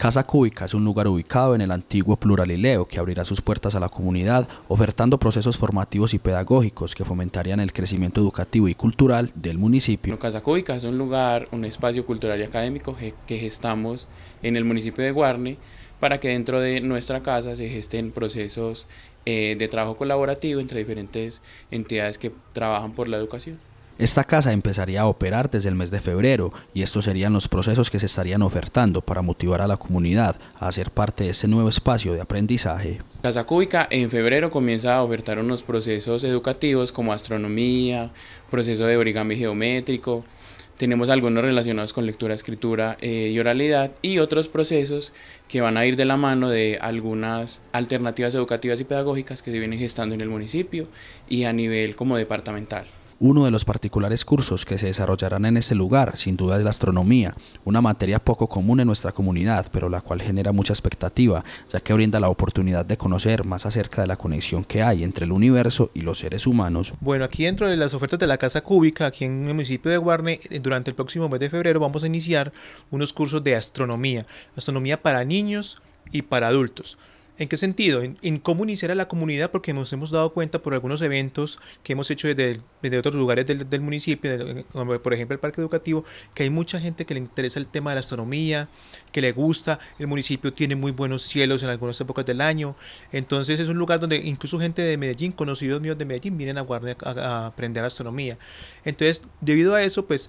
Casa Cúbica es un lugar ubicado en el antiguo Pluralileo que abrirá sus puertas a la comunidad, ofertando procesos formativos y pedagógicos que fomentarían el crecimiento educativo y cultural del municipio. Casa Cúbica es un lugar, un espacio cultural y académico que gestamos en el municipio de Guarne para que dentro de nuestra casa se gesten procesos eh, de trabajo colaborativo entre diferentes entidades que trabajan por la educación. Esta casa empezaría a operar desde el mes de febrero y estos serían los procesos que se estarían ofertando para motivar a la comunidad a ser parte de ese nuevo espacio de aprendizaje. Casa Cúbica en febrero comienza a ofertar unos procesos educativos como astronomía, proceso de origami geométrico, tenemos algunos relacionados con lectura, escritura eh, y oralidad y otros procesos que van a ir de la mano de algunas alternativas educativas y pedagógicas que se vienen gestando en el municipio y a nivel como departamental. Uno de los particulares cursos que se desarrollarán en ese lugar, sin duda, es la astronomía, una materia poco común en nuestra comunidad, pero la cual genera mucha expectativa, ya que brinda la oportunidad de conocer más acerca de la conexión que hay entre el universo y los seres humanos. Bueno, aquí dentro de las ofertas de la Casa Cúbica, aquí en el municipio de Guarne, eh, durante el próximo mes de febrero vamos a iniciar unos cursos de astronomía, astronomía para niños y para adultos. ¿En qué sentido? En, cómo iniciar a la comunidad, porque nos hemos dado cuenta por algunos eventos que hemos hecho desde, otros lugares del, municipio, por ejemplo el parque educativo, que hay mucha gente que le interesa el tema de la astronomía, que le gusta, el municipio tiene muy buenos cielos en algunas épocas del año, entonces es un lugar donde incluso gente de Medellín, conocidos míos de Medellín, vienen a, a aprender astronomía. Entonces, debido a eso, pues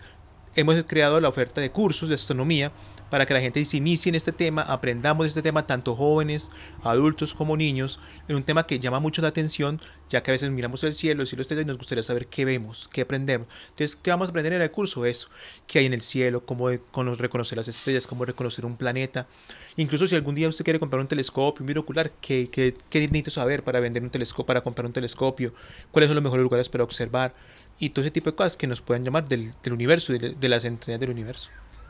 hemos creado la oferta de cursos de astronomía para que la gente se inicie en este tema, aprendamos este tema, tanto jóvenes, adultos como niños, en un tema que llama mucho la atención, ya que a veces miramos el cielo, el cielo está y nos gustaría saber qué vemos, qué aprendemos. Entonces, ¿qué vamos a aprender en el curso? Eso, qué hay en el cielo, cómo reconocer las estrellas, cómo reconocer un planeta. Incluso si algún día usted quiere comprar un telescopio, un binocular, ¿qué, qué, qué necesito saber para vender un telescopio, para comprar un telescopio? ¿Cuáles son los mejores lugares para observar? Y todo ese tipo de cosas que nos puedan llamar del, universo, de, de las entrañas del universo.